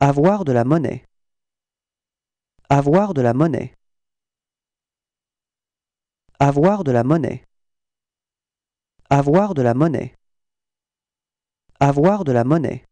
Avoir de la monnaie. Avoir de la monnaie. Avoir de la monnaie. Avoir de la monnaie. Avoir de la monnaie.